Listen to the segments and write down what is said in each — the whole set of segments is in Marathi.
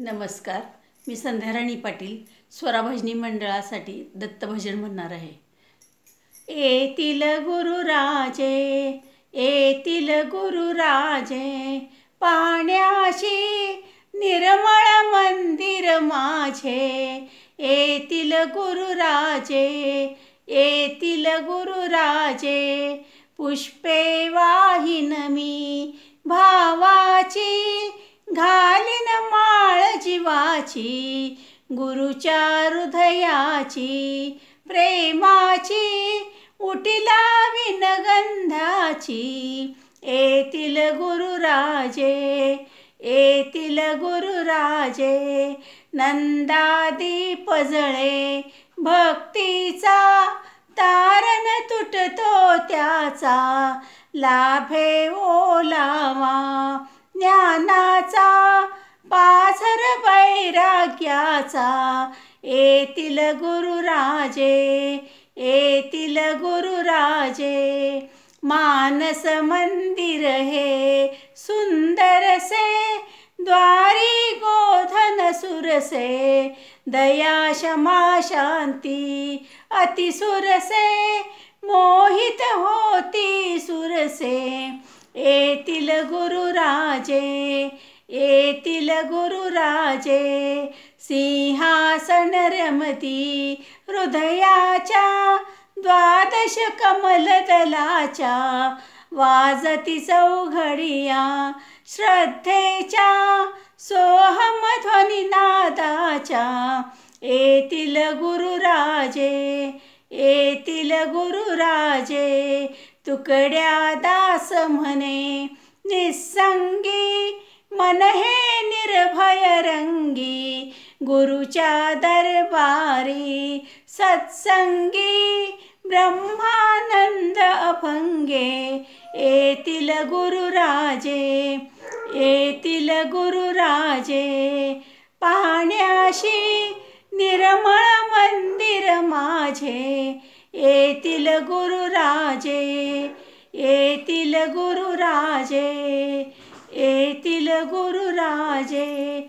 नमस्कार मी संध्याराणी पाटील स्वराभजनी मंडळासाठी दत्तभजन म्हणणार आहे येतील गुरुराजे येतील गुरुराजे पाण्याशी निर्मळ मंदिर माझे येतील गुरुराजे येतील गुरुराजे पुष्पे वाहिन मी भावाची घा मनाची गुरुच्या हृदयाची प्रेमाची उटिला विनगंधाची येतील गुरुराजे येतील गुरुराजे नंदादी पजळे भक्तीचा तारण तुटतो त्याचा लाभे ओलावा ज्ञानाचा पाझर वैराग्याचा येतील गुरुराजे येतील गुरुराजे मानस मंदिर हे सुंदरसे द्वारी गोधन सुरसे दया क्षमा शांती सुरसे मोहित होती सुरसे येतील गुरुराजे येतील गुरुराजे सिंहासन रमती हृदयाच्या द्वादश कमलदलाच्या वाजती चौघडिया श्रद्धेच्या सोहमध्वनिनादाच्या येतील गुरुराजे येतील गुरुराजे तुकड्या दास म्हणे निसंगी मनहे निर्भयरङ्गी गुरु दरबारी सत्सङ्गी ब्रह्मानन्द अभङ्गे एतिल गुरुराजे एतिल गुरुराजे पाण्याशी निर्मल मन्दिर माझे एतिल गुरुराजे एतिल गुरुराजे येतील गुरुराजे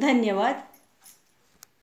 धन्यवाद